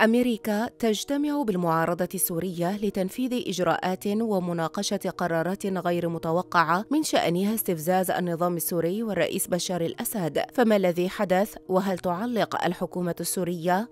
أمريكا تجتمع بالمعارضة السورية لتنفيذ إجراءات ومناقشة قرارات غير متوقعة من شأنها استفزاز النظام السوري والرئيس بشار الأسد، فما الذي حدث وهل تعلق الحكومة السورية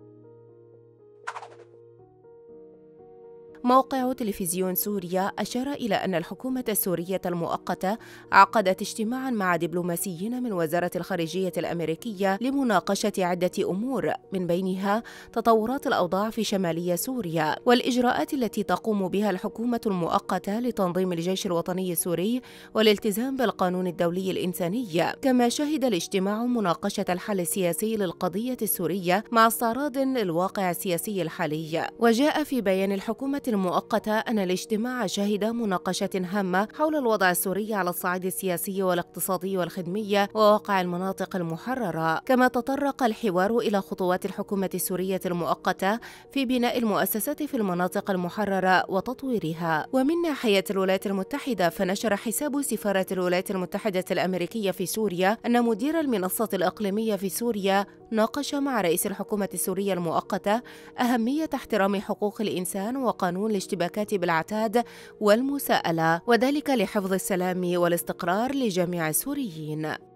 موقع تلفزيون سوريا أشار إلى أن الحكومة السورية المؤقتة عقدت اجتماعا مع دبلوماسيين من وزارة الخارجية الأمريكية لمناقشة عدة أمور من بينها تطورات الأوضاع في شمالية سوريا والإجراءات التي تقوم بها الحكومة المؤقتة لتنظيم الجيش الوطني السوري والالتزام بالقانون الدولي الإنساني كما شهد الاجتماع مناقشة الحل السياسي للقضية السورية مع استعراض للواقع السياسي الحالي وجاء في بيان الحكومة المؤقتة أن الاجتماع شهد مناقشة هامة حول الوضع السوري على الصعيد السياسي والاقتصادي والخدمية وواقع المناطق المحررة كما تطرق الحوار إلى خطوات الحكومة السورية المؤقتة في بناء المؤسسات في المناطق المحررة وتطويرها ومن ناحية الولايات المتحدة فنشر حساب سفارة الولايات المتحدة الأمريكية في سوريا أن مدير المنصة الإقليمية في سوريا ناقش مع رئيس الحكومة السورية المؤقتة أهمية احترام حقوق الإنسان وقانون القانون الاشتباكات بالعتاد والمساءله وذلك لحفظ السلام والاستقرار لجميع السوريين